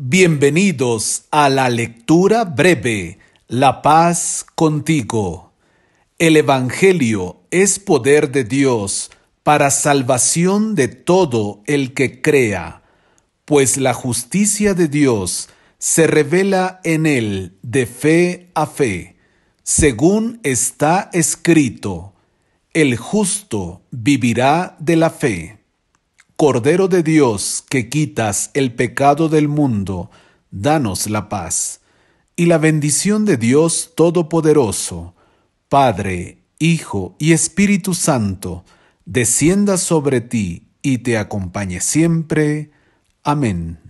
Bienvenidos a la lectura breve, La paz contigo. El Evangelio es poder de Dios para salvación de todo el que crea, pues la justicia de Dios se revela en él de fe a fe, según está escrito, el justo vivirá de la fe. Cordero de Dios que quitas el pecado del mundo, danos la paz. Y la bendición de Dios Todopoderoso, Padre, Hijo y Espíritu Santo, descienda sobre ti y te acompañe siempre. Amén.